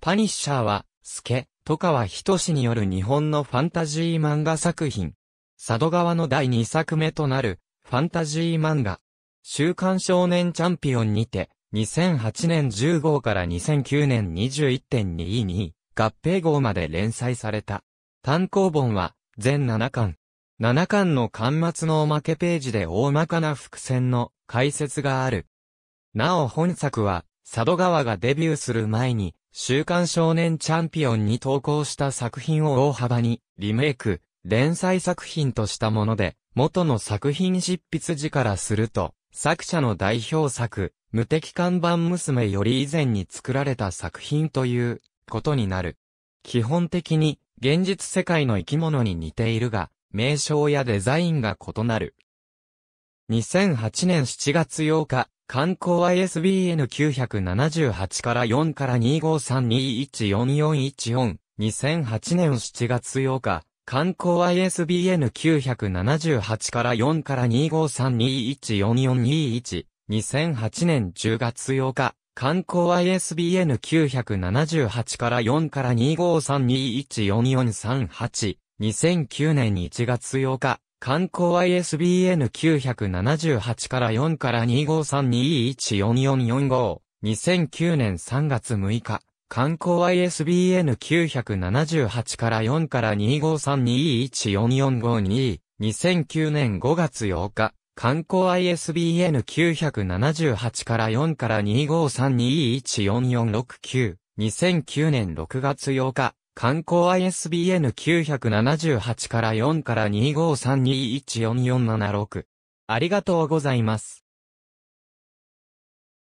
パニッシャーは、スケ、戸川しによる日本のファンタジー漫画作品。佐渡川の第2作目となる、ファンタジー漫画。週刊少年チャンピオンにて、2008年10号から2009年21.22合併号まで連載された。単行本は、全7巻。7巻の巻末のおまけページで大まかな伏線の解説がある。なお本作は、佐渡川がデビューする前に、週刊少年チャンピオンに投稿した作品を大幅にリメイク、連載作品としたもので、元の作品執筆時からすると、作者の代表作、無敵看板娘より以前に作られた作品ということになる。基本的に現実世界の生き物に似ているが、名称やデザインが異なる。2008年7月8日、観光 ISBN978 から4から253214414 2008年7月8日、観光 ISBN978 から4から253214421 2008年10月8日、観光 ISBN978 から4から253214438 2009年1月8日、観光 ISBN 978から4から253214445、2009年3月6日、観光 ISBN 978から4から253214452、2009年5月8日、観光 ISBN 978から4から253214469、2009年6月8日、観光 ISBN 978から4から253214476。ありがとうございます。